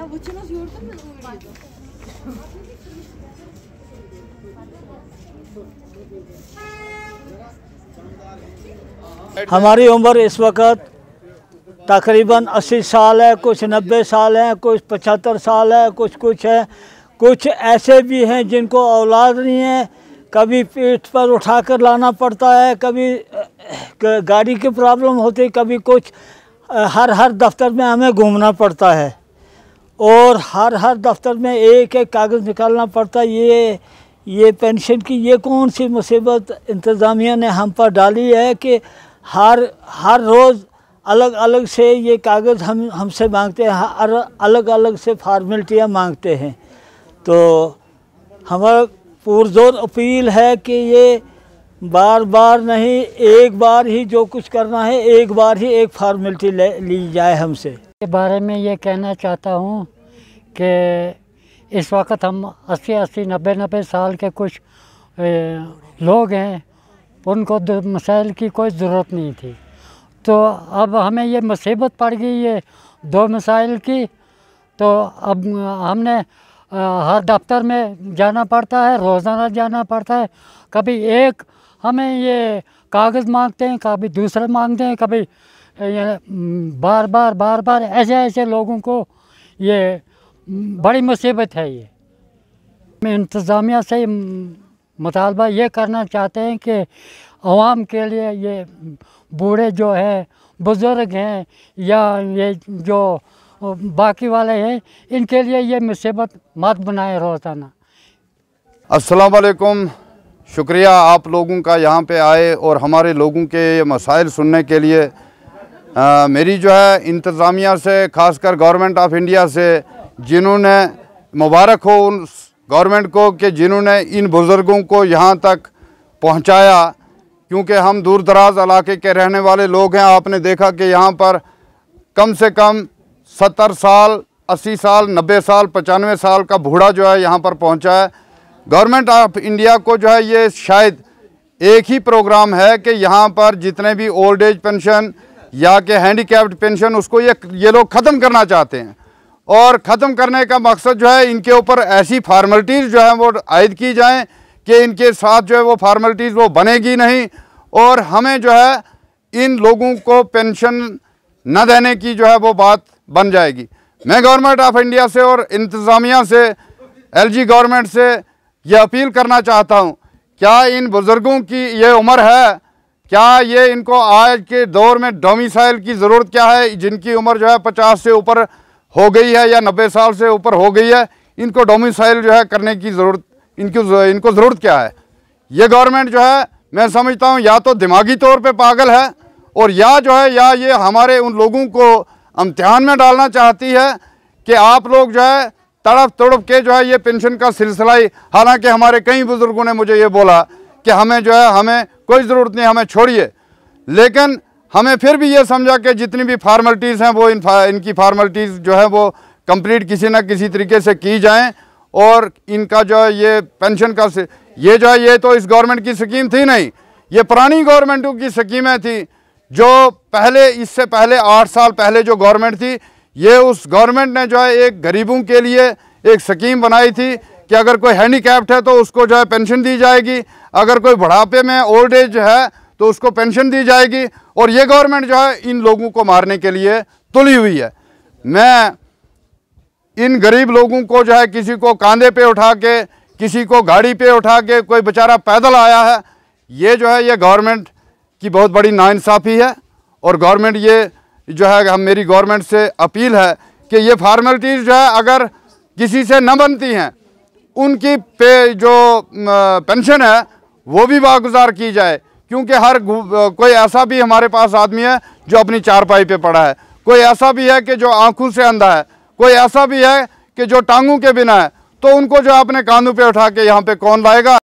Ha bıçınız हमारी उम्र इस वक्त तकरीबन 80 साल है कुछ 90 साल है कुछ 75 साल है कुछ कुछ है कुछ ऐसे भी हैं जिनको औलाद नहीं है कभी पीठ पर उठा कर लाना पड़ता है कभी गाड़ी की प्रॉब्लम होती कभी कुछ हर हर दफ्तर में हमें घूमना पड़ता है और हर हर दफ्तर में एक एक कागज़ निकालना पड़ता ये ये पेंशन की ये कौन सी मुसीबत इंतज़ामिया ने हम पर डाली है कि हर हर रोज़ अलग अलग से ये कागज़ हम हमसे मांगते हैं हर अलग अलग से फार्मेलिटियाँ मांगते हैं तो हमारा पुरजोर अपील है कि ये बार बार नहीं एक बार ही जो कुछ करना है एक बार ही एक फार्मेलिटी ली जाए हमसे के बारे में ये कहना चाहता हूँ कि इस वक्त हम अस्सी अस्सी नब्बे नब्बे साल के कुछ लोग हैं उनको मसाइल की कोई ज़रूरत नहीं थी तो अब हमें ये मुसीबत पड़ गई ये दो मसाइल की तो अब हमने हर दफ्तर में जाना पड़ता है रोज़ाना जाना पड़ता है कभी एक हमें ये कागज़ मांगते हैं कभी दूसरे मांगते हैं कभी हम्म, बार बार बार बार ऐसे ऐसे लोगों को ये हम्म, बड़ी मुसीबत है ये इंतज़ामिया से हम्म, मुतालबा ये करना चाहते हैं कि आवाम के लिए ये बूढ़े जो हैं बुज़ुर्ग हैं या ये जो बाकी वाले हैं इनके लिए ये मुसीबत मत बनाए रोज़ाना असलकुम शुक्रिया आप लोगों का यहाँ पे आए और हमारे लोगों के ये मसाइल सुनने के लिए मेरी जो है इंतज़ामिया से खासकर गवर्नमेंट ऑफ इंडिया से जिन्होंने मुबारक हो उन गवर्नमेंट को कि जिन्होंने इन बुज़ुर्गों को यहाँ तक पहुँचाया क्योंकि हम दूर दराज इलाके के रहने वाले लोग हैं आपने देखा कि यहाँ पर कम से कम सत्तर साल अस्सी साल नब्बे साल पचानवे साल का बूढ़ा जो है यहाँ पर पहुँचा है गवर्नमेंट ऑफ इंडिया को जो है ये शायद एक ही प्रोग्राम है कि यहाँ पर जितने भी ओल्ड एज पेंशन या कि हैंडीकैप्ड पेंशन उसको ये ये लोग ख़त्म करना चाहते हैं और ख़त्म करने का मकसद जो है इनके ऊपर ऐसी फार्मलिटीज़ जो है वो आयद की जाएँ कि इनके साथ जो है वो फार्मलिटीज़ वो बनेगी नहीं और हमें जो है इन लोगों को पेंशन न देने की जो है वो बात बन जाएगी मैं गवर्नमेंट ऑफ इंडिया से और इंतज़ामिया से एलजी गवर्नमेंट से ये अपील करना चाहता हूँ क्या इन बुज़ुर्गों की ये उम्र है क्या ये इनको आज के दौर में डोमिसाइल की ज़रूरत क्या है जिनकी उम्र जो है पचास से ऊपर हो गई है या नब्बे साल से ऊपर हो गई है इनको डोमिसाइल जो है करने की ज़रूरत इनकी इनको ज़रूरत क्या है ये गवर्नमेंट जो है मैं समझता हूँ या तो दिमागी तौर पे पागल है और या जो है या ये हमारे उन लोगों को इम्तहान में डालना चाहती है कि आप लोग जो है तड़प तड़प के जो है ये पेंशन का सिलसिला ही हालांकि हमारे कई बुज़ुर्गों ने मुझे ये बोला कि हमें जो है हमें कोई ज़रूरत नहीं हमें छोड़िए लेकिन हमें फिर भी ये समझा कि जितनी भी फार्मलिटीज़ हैं वो इन फा, इनकी फार्मलिटीज़ जो है वो कंप्लीट किसी ना किसी तरीके से की जाएं और इनका जो है ये पेंशन का ये जो है ये तो इस गवर्नमेंट की स्कीम थी नहीं ये पुरानी गवर्नमेंटों की स्कीमें थी जो पहले इससे पहले आठ साल पहले जो गवर्नमेंट थी ये उस गवर्नमेंट ने जो है एक गरीबों के लिए एक स्कीम बनाई थी कि अगर कोई हैंडीकैप्ड है तो उसको जो है पेंशन दी जाएगी अगर कोई बुढ़ापे में ओल्ड एज है तो उसको पेंशन दी जाएगी और ये गवर्नमेंट जो है इन लोगों को मारने के लिए तुली हुई है मैं इन गरीब लोगों को जो है किसी को कांधे पे उठा के किसी को गाड़ी पे उठा के कोई बेचारा पैदल आया है ये जो है ये गवर्नमेंट की बहुत बड़ी नाइंसाफ़ी है और गवर्नमेंट ये जो है हम मेरी गवर्नमेंट से अपील है कि ये फार्मेलिटीज़ जो है अगर किसी से न बनती हैं उनकी पे जो पेंशन है वो भी वागुजार की जाए क्योंकि हर कोई ऐसा भी हमारे पास आदमी है जो अपनी चारपाई पे पड़ा है कोई ऐसा भी है कि जो आंखों से अंधा है कोई ऐसा भी है कि जो टांगों के बिना है तो उनको जो आपने कानों पे उठा के यहाँ पे कौन लाएगा